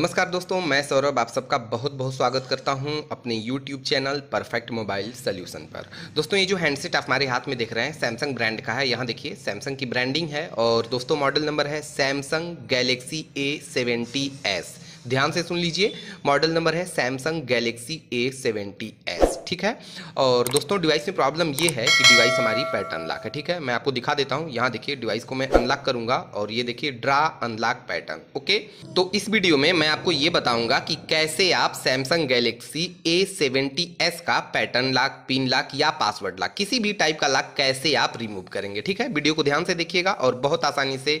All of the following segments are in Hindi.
नमस्कार दोस्तों मैं सौरभ आप सबका बहुत बहुत स्वागत करता हूं अपने YouTube channel perfect mobile solution पर दोस्तों ये जो हैंडसेट आप हमारे हाथ में देख रहे हैं सैमसंग ब्रांड का है यहाँ देखिए सैमसंग की ब्रांडिंग है और दोस्तों मॉडल नंबर है Samsung Galaxy A seventy S ध्यान से सुन लीजिए मॉडल नंबर है Samsung Galaxy A seventy S ठीक है और दोस्तों डिवाइस में प्रॉब्लम ये है कि डिवाइस हमारी पैट अनलॉक है ठीक है मैं आपको दिखा देता हूँ यहाँ देखिए डिवाइस को मैं अनलॉक करूंगा और ये देखिए ड्रा अनलॉक पैटर्न ओके तो इस वीडियो में मैं आपको ये बताऊंगा कि कैसे आप सैमसंग गैलेक्सी ए का पैटर्न लाक पिन लाक या पासवर्ड लाक किसी भी टाइप का लाक कैसे आप रिमूव करेंगे ठीक है वीडियो को ध्यान से देखिएगा और बहुत आसानी से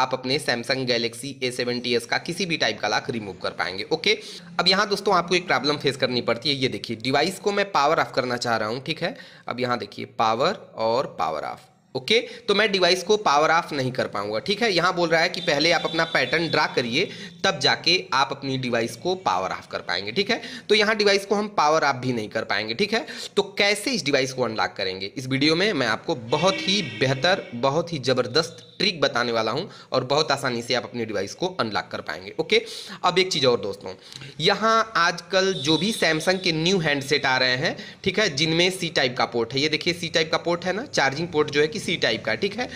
आप अपने सैमसंग गैलेक्सी ए का किसी भी टाइप का लाक रिमूव कर पाएंगे ओके अब यहाँ दोस्तों आपको एक प्रॉब्लम फेस करनी पड़ती है ये देखिए डिवाइस को मैं पावर ऑफ करना चाह रहा हूँ ठीक है अब यहाँ देखिए पावर और पावर ऑफ ओके तो मैं डिवाइस को पावर ऑफ नहीं कर पाऊंगा ठीक है यहाँ बोल रहा है कि पहले आप अपना पैटर्न ड्रा करिए तब जाके आप अपनी डिवाइस को पावर ऑफ कर पाएंगे ठीक है तो यहाँ डिवाइस को हम पावर ऑफ भी नहीं कर पाएंगे ठीक है तो कैसे इस डिवाइस को अनलॉक करेंगे इस वीडियो में मैं आपको बहुत ही बेहतर बहुत ही ज़बरदस्त ट्रिक बताने वाला हूँ और बहुत आसानी से आप अपने डिवाइस को अनलॉक कर पाएंगे ओके अब एक चीज़ और दोस्तों यहाँ आजकल जो भी सैमसंग के न्यू हैंडसेट आ रहे हैं ठीक है जिनमें सी टाइप का पोर्ट है ये देखिए सी टाइप का पोर्ट है ना चार्जिंग पोर्ट जो है कि सी टाइप का ठीक है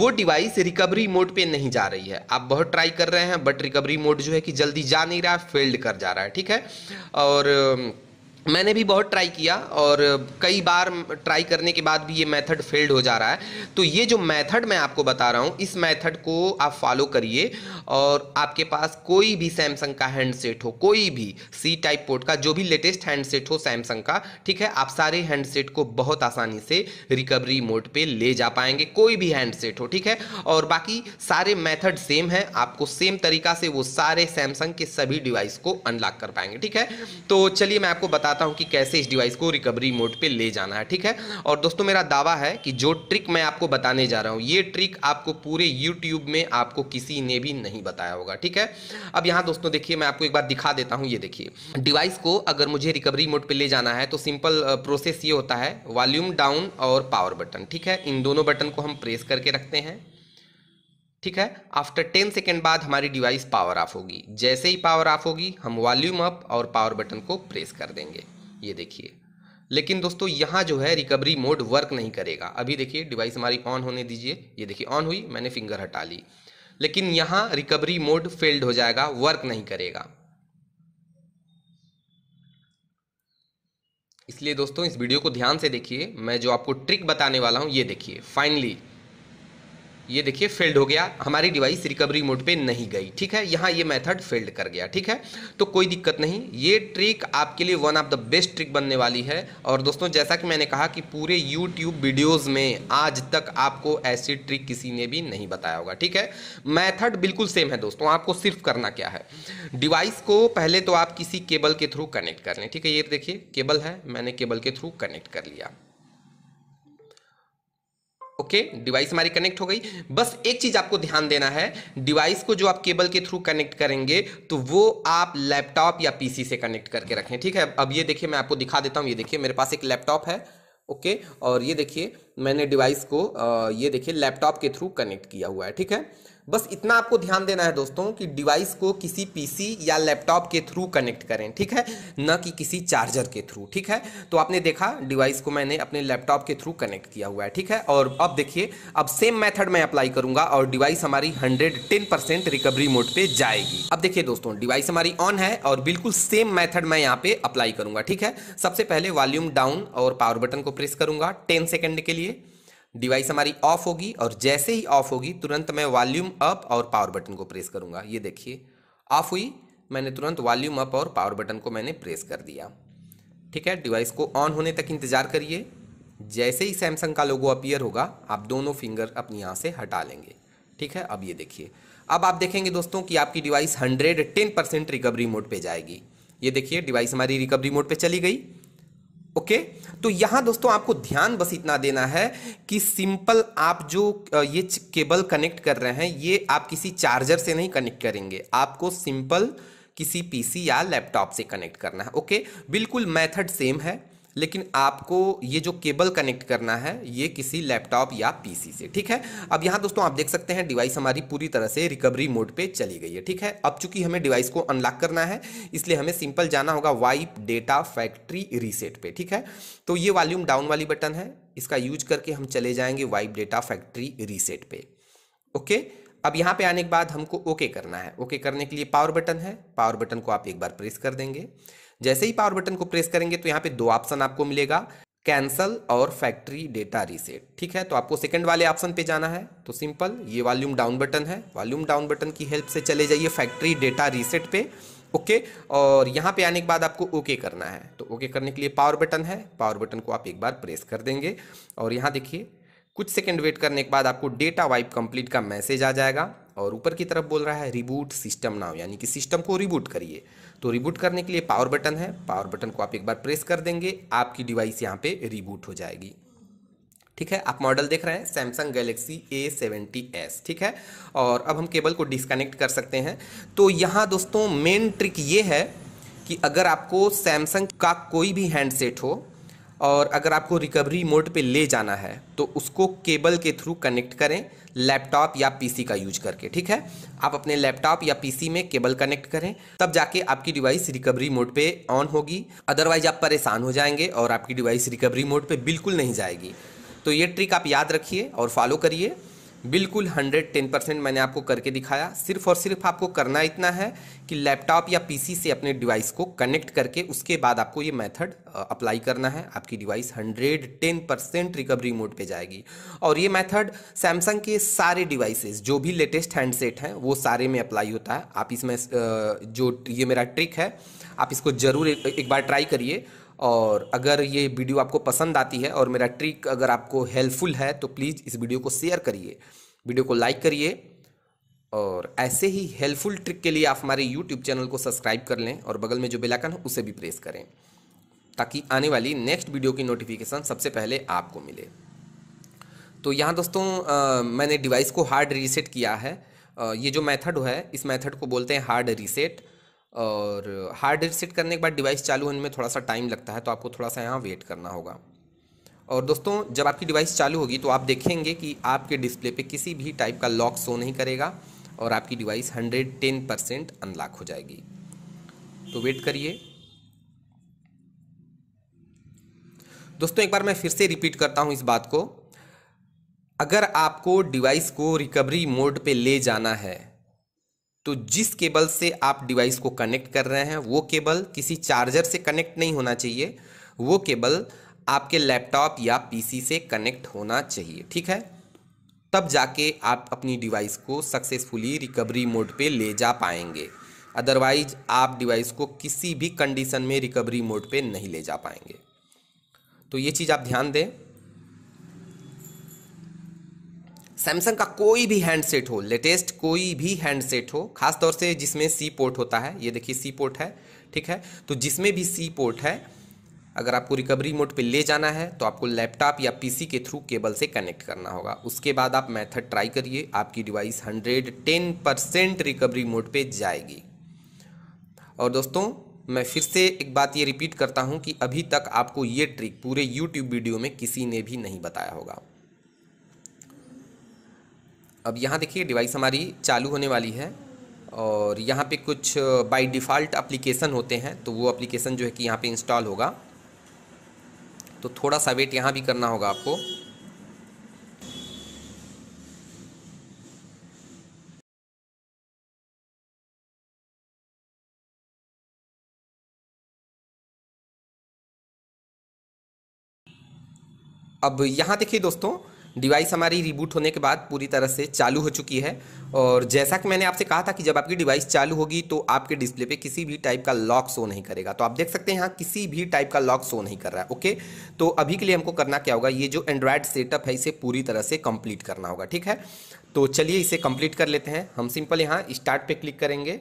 वो डिवाइस रिकवरी मोड पर नहीं जा रही है आप बहुत ट्राई कर रहे हैं बट रिकवरी मोड जो है कि जल्दी जा नहीं रहा फेल्ड कर जा रहा है ठीक है और मैंने भी बहुत ट्राई किया और कई बार ट्राई करने के बाद भी ये मेथड फेल्ड हो जा रहा है तो ये जो मेथड मैं आपको बता रहा हूँ इस मेथड को आप फॉलो करिए और आपके पास कोई भी सैमसंग का हैंडसेट हो कोई भी सी टाइप पोर्ट का जो भी लेटेस्ट हैंडसेट हो सैमसंग का ठीक है आप सारे हैंडसेट को बहुत आसानी से रिकवरी मोड पर ले जा पाएंगे कोई भी हैंडसेट हो ठीक है और बाकी सारे मैथड सेम है आपको सेम तरीका से वो सारे सैमसंग के सभी डिवाइस को अनलॉक कर पाएंगे ठीक है तो चलिए मैं आपको बता बताता हूँ कि कैसे इस डिवाइस को रिकवरी मोड पे ले जाना है ठीक है और दोस्तों मेरा दावा है कि जो ट्रिक मैं आपको बताने जा रहा हूँ ये ट्रिक आपको पूरे यूट्यूब में आपको किसी ने भी नहीं बताया होगा ठीक है अब यहाँ दोस्तों देखिए मैं आपको एक बार दिखा देता हूँ ये देखिए डिवाइस को अगर मुझे रिकवरी मोड पर ले जाना है तो सिंपल प्रोसेस ये होता है वॉल्यूम डाउन और पावर बटन ठीक है इन दोनों बटन को हम प्रेस करके रखते हैं ठीक है आफ्टर टेन सेकेंड बाद हमारी डिवाइस पावर ऑफ होगी जैसे ही पावर ऑफ होगी हम वॉल्यूम अप और पावर बटन को प्रेस कर देंगे ये देखिए लेकिन दोस्तों यहाँ जो है रिकवरी मोड वर्क नहीं करेगा अभी देखिए डिवाइस हमारी ऑन होने दीजिए ये देखिए ऑन हुई मैंने फिंगर हटा ली लेकिन यहाँ रिकवरी मोड फेल्ड हो जाएगा वर्क नहीं करेगा इसलिए दोस्तों इस वीडियो को ध्यान से देखिए मैं जो आपको ट्रिक बताने वाला हूँ ये देखिए फाइनली ये देखिए फेल्ड हो गया हमारी डिवाइस रिकवरी मोड पे नहीं गई ठीक है यहाँ ये मेथड फेल्ड कर गया ठीक है तो कोई दिक्कत नहीं ये ट्रिक आपके लिए one of the best trick बनने वाली है और दोस्तों जैसा कि मैंने कहा कि पूरे यूट्यूब वीडियोज़ में आज तक आपको ऐसी ट्रिक किसी ने भी नहीं बताया होगा ठीक है मैथड बिल्कुल सेम है दोस्तों आपको सिर्फ करना क्या है डिवाइस को पहले तो आप किसी केबल के थ्रू कनेक्ट कर लें ठीक है ये देखिए केबल है मैंने केबल के थ्रू कनेक्ट कर लिया ओके okay, डिवाइस हमारी कनेक्ट हो गई बस एक चीज़ आपको ध्यान देना है डिवाइस को जो आप केबल के थ्रू कनेक्ट करेंगे तो वो आप लैपटॉप या पीसी से कनेक्ट करके रखें ठीक है अब ये देखिए मैं आपको दिखा देता हूं ये देखिए मेरे पास एक लैपटॉप है ओके okay, और ये देखिए मैंने डिवाइस को ये देखिए लैपटॉप के थ्रू कनेक्ट किया हुआ है ठीक है बस इतना आपको ध्यान देना है दोस्तों कि डिवाइस को किसी पीसी या लैपटॉप के थ्रू कनेक्ट करें ठीक है न कि किसी चार्जर के थ्रू ठीक है तो आपने देखा डिवाइस को मैंने अपने लैपटॉप के थ्रू कनेक्ट किया हुआ है ठीक है और अब देखिए अब सेम मेथड मैं अप्लाई करूंगा और डिवाइस हमारी हंड्रेड रिकवरी मोड पर जाएगी अब देखिए दोस्तों डिवाइस हमारी ऑन है और बिल्कुल सेम मेथड मैं यहाँ पे अप्लाई करूंगा ठीक है सबसे पहले वॉल्यूम डाउन और पावर बटन को प्रेस करूंगा टेन सेकेंड के लिए डिवाइस हमारी ऑफ होगी और जैसे ही ऑफ होगी तुरंत मैं वॉल्यूम अप और पावर बटन को प्रेस करूंगा ये देखिए ऑफ हुई मैंने तुरंत वॉल्यूम अप और पावर बटन को मैंने प्रेस कर दिया ठीक है डिवाइस को ऑन होने तक इंतज़ार करिए जैसे ही सैमसंग का लोगो अपीयर होगा आप दोनों फिंगर अपनी यहाँ से हटा लेंगे ठीक है अब ये देखिए अब आप देखेंगे दोस्तों कि आपकी device hundred ten percent recovery mode पर जाएगी ये देखिए डिवाइस हमारी रिकवरी मोड पर चली गई ओके okay? तो यहां दोस्तों आपको ध्यान बस इतना देना है कि सिंपल आप जो ये केबल कनेक्ट कर रहे हैं ये आप किसी चार्जर से नहीं कनेक्ट करेंगे आपको सिंपल किसी पीसी या लैपटॉप से कनेक्ट करना है ओके okay? बिल्कुल मेथड सेम है लेकिन आपको ये जो केबल कनेक्ट करना है ये किसी लैपटॉप या पीसी से ठीक है अब यहाँ दोस्तों आप देख सकते हैं डिवाइस हमारी पूरी तरह से रिकवरी मोड पे चली गई है ठीक है अब चूंकि हमें डिवाइस को अनलॉक करना है इसलिए हमें सिंपल जाना होगा वाइप डेटा फैक्ट्री रीसेट पे ठीक है तो ये वॉल्यूम डाउन वाली बटन है इसका यूज करके हम चले जाएंगे वाइप डेटा फैक्ट्री रीसेट पे ओके अब यहाँ पे आने के बाद हमको ओके करना है ओके करने के लिए पावर बटन है पावर बटन को आप एक बार प्रेस कर देंगे जैसे ही पावर बटन को प्रेस करेंगे तो यहाँ पे दो ऑप्शन आपको मिलेगा कैंसल और फैक्ट्री डेटा रीसेट ठीक है तो आपको सेकंड वाले ऑप्शन पे जाना है तो सिंपल ये वॉल्यूम डाउन बटन है वॉल्यूम डाउन बटन की हेल्प से चले जाइए फैक्ट्री डेटा रीसेट पे ओके और यहाँ पे आने के बाद आपको ओके करना है तो ओके करने के लिए पावर बटन है पावर बटन को आप एक बार प्रेस कर देंगे और यहाँ देखिए कुछ सेकंड वेट करने के बाद आपको डेटा वाइप कंप्लीट का मैसेज आ जाएगा और ऊपर की तरफ बोल रहा है रिबूट सिस्टम नाउ यानी कि सिस्टम को रिबूट करिए तो रिबूट करने के लिए पावर बटन है पावर बटन को आप एक बार प्रेस कर देंगे आपकी डिवाइस यहाँ पे रिबूट हो जाएगी ठीक है आप मॉडल देख रहे हैं Samsung Galaxy A seventy S ठीक है और अब हम केबल को डिसकनेक्ट कर सकते हैं तो यहाँ दोस्तों मेन ट्रिक ये है कि अगर आपको सैमसंग का कोई भी हैंडसेट हो और अगर आपको रिकवरी मोड पे ले जाना है तो उसको केबल के थ्रू कनेक्ट करें लैपटॉप या पीसी का यूज करके ठीक है आप अपने लैपटॉप या पीसी में केबल कनेक्ट करें तब जाके आपकी डिवाइस रिकवरी मोड पे ऑन होगी अदरवाइज आप परेशान हो जाएंगे और आपकी डिवाइस रिकवरी मोड पे बिल्कुल नहीं जाएगी तो ये ट्रिक आप याद रखिए और फॉलो करिए बिल्कुल हंड्रेड टेन परसेंट मैंने आपको करके दिखाया सिर्फ और सिर्फ आपको करना इतना है कि लैपटॉप या पीसी से अपने डिवाइस को कनेक्ट करके उसके बाद आपको ये मेथड अप्लाई करना है आपकी device hundred ten percent recovery mode पे जाएगी और ये मेथड सैमसंग के सारे डिवाइसेस जो भी लेटेस्ट हैंडसेट हैं वो सारे में अप्लाई होता है आप इसमें जो ये मेरा ट्रिक है आप इसको ज़रूर एक बार ट्राई करिए और अगर ये वीडियो आपको पसंद आती है और मेरा ट्रिक अगर आपको हेल्पफुल है तो प्लीज़ इस वीडियो को शेयर करिए वीडियो को लाइक करिए और ऐसे ही हेल्पफुल ट्रिक के लिए आप हमारे यूट्यूब चैनल को सब्सक्राइब कर लें और बगल में जो बेलाइकन है उसे भी प्रेस करें ताकि आने वाली नेक्स्ट वीडियो की नोटिफिकेशन सबसे पहले आपको मिले तो यहाँ दोस्तों आ, मैंने डिवाइस को हार्ड रीसेट किया है आ, ये जो मेथड है इस मेथड को बोलते हैं हार्ड रीसेट और हार्ड रिसेट करने के बाद डिवाइस चालू होने में थोड़ा सा टाइम लगता है तो आपको थोड़ा सा यहाँ वेट करना होगा और दोस्तों जब आपकी डिवाइस चालू होगी तो आप देखेंगे कि आपके डिस्प्ले पे किसी भी टाइप का लॉक शो नहीं करेगा और आपकी डिवाइस 110 परसेंट अनलॉक हो जाएगी तो वेट करिए दोस्तों एक बार मैं फिर से रिपीट करता हूँ इस बात को अगर आपको डिवाइस को रिकवरी मोड पर ले जाना है तो जिस केबल से आप डिवाइस को कनेक्ट कर रहे हैं वो केबल किसी चार्जर से कनेक्ट नहीं होना चाहिए वो केबल आपके लैपटॉप या पीसी से कनेक्ट होना चाहिए ठीक है तब जाके आप अपनी डिवाइस को सक्सेसफुली रिकवरी मोड पे ले जा पाएंगे अदरवाइज आप डिवाइस को किसी भी कंडीशन में रिकवरी मोड पे नहीं ले जा पाएंगे तो ये चीज़ आप ध्यान दें सैमसंग का कोई भी हैंडसेट हो लेटेस्ट कोई भी हैंडसेट हो खास तौर से जिसमें सी पोर्ट होता है ये देखिए सी पोर्ट है ठीक है तो जिसमें भी सी पोर्ट है अगर आपको रिकवरी मोड पे ले जाना है तो आपको लैपटॉप या पीसी के थ्रू केबल से कनेक्ट करना होगा उसके बाद आप मेथड ट्राई करिए आपकी डिवाइस 110 परसेंट रिकवरी मोड पे जाएगी और दोस्तों मैं फिर से एक बात ये रिपीट करता हूँ कि अभी तक आपको ये ट्रिक पूरे यूट्यूब वीडियो में किसी ने भी नहीं बताया होगा अब यहाँ देखिए डिवाइस हमारी चालू होने वाली है और यहाँ पे कुछ बाय डिफ़ॉल्ट एप्लीकेशन होते हैं तो वो एप्लीकेशन जो है कि यहाँ पे इंस्टॉल होगा तो थोड़ा सा वेट यहाँ भी करना होगा आपको अब यहाँ देखिए दोस्तों डिवाइस हमारी रिबूट होने के बाद पूरी तरह से चालू हो चुकी है और जैसा कि मैंने आपसे कहा था कि जब आपकी डिवाइस चालू होगी तो आपके डिस्प्ले पे किसी भी टाइप का लॉक शो नहीं करेगा तो आप देख सकते हैं यहाँ किसी भी टाइप का लॉक शो नहीं कर रहा है ओके तो अभी के लिए हमको करना क्या होगा ये जो एंड्रॉयड सेटअप है इसे पूरी तरह से कम्प्लीट करना होगा ठीक है तो चलिए इसे कम्प्लीट कर लेते हैं हम सिंपल यहाँ स्टार्ट पे क्लिक करेंगे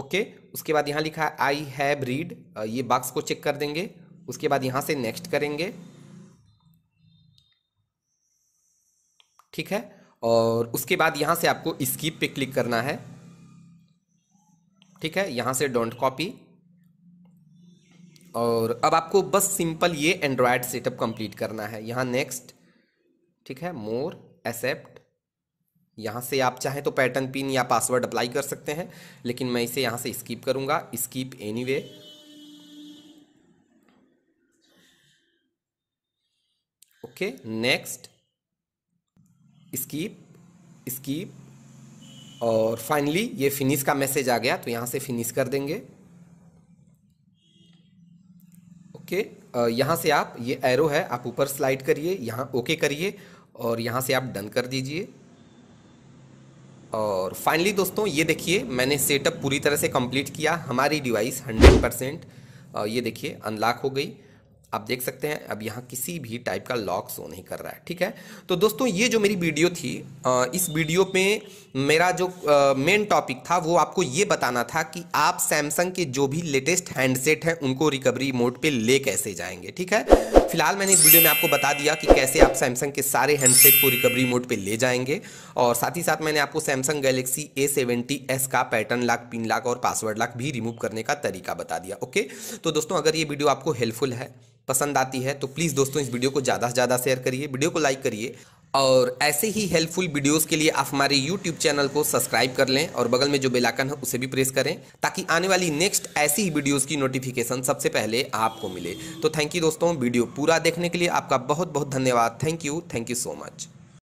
ओके उसके बाद यहाँ लिखा है आई हैव रीड ये बाक्स को चेक कर देंगे उसके बाद यहाँ से नेक्स्ट करेंगे ठीक है और उसके बाद यहाँ से आपको स्कीप पे क्लिक करना है ठीक है यहाँ से डोंट कॉपी और अब आपको बस सिंपल ये एंड्रॉयड सेटअप कंप्लीट करना है यहाँ नेक्स्ट ठीक है मोर एक्सेप्ट यहाँ से आप चाहें तो पैटर्न पिन या पासवर्ड अप्लाई कर सकते हैं लेकिन मैं इसे यहाँ से स्कीप करूँगा skip anyway okay next skip skip और फाइनली ये फिनिश का मैसेज आ गया तो यहाँ से फिनिश कर देंगे ओके यहाँ से आप ये एरो है आप ऊपर स्लाइड करिए यहाँ ओके करिए और यहाँ से आप डन कर दीजिए और फाइनली दोस्तों ये देखिए मैंने सेटअप पूरी तरह से कंप्लीट किया हमारी डिवाइस 100 परसेंट ये देखिए अनलॉक हो गई आप देख सकते हैं अब यहाँ किसी भी टाइप का लॉक शो नहीं कर रहा है ठीक है तो दोस्तों ये जो मेरी वीडियो थी इस वीडियो में मेरा जो मेन टॉपिक था वो आपको ये बताना था कि आप सैमसंग के जो भी लेटेस्ट हैंडसेट हैं उनको रिकवरी मोड पे ले कैसे जाएंगे ठीक है फिलहाल मैंने इस वीडियो में आपको बता दिया कि कैसे आप सैमसंग के सारे हैंडसेट को रिकवरी मोड पे ले जाएंगे और साथ ही साथ मैंने आपको Samsung Galaxy A seventy S का पैटर्न लाख पिन लाख और पासवर्ड लाख भी रिमूव करने का तरीका बता दिया ओके तो दोस्तों अगर ये वीडियो आपको हेल्पफुल है पसंद आती है तो प्लीज़ दोस्तों इस वीडियो को ज़्यादा से ज़्यादा शेयर करिए वीडियो को लाइक करिए और ऐसे ही हेल्पफुल वीडियोस के लिए आप हमारे यूट्यूब चैनल को सब्सक्राइब कर लें और बगल में जो बेल आइकन है उसे भी प्रेस करें ताकि आने वाली नेक्स्ट ऐसी ही वीडियोस की नोटिफिकेशन सबसे पहले आपको मिले तो थैंक यू दोस्तों वीडियो पूरा देखने के लिए आपका बहुत बहुत धन्यवाद thank you thank you so much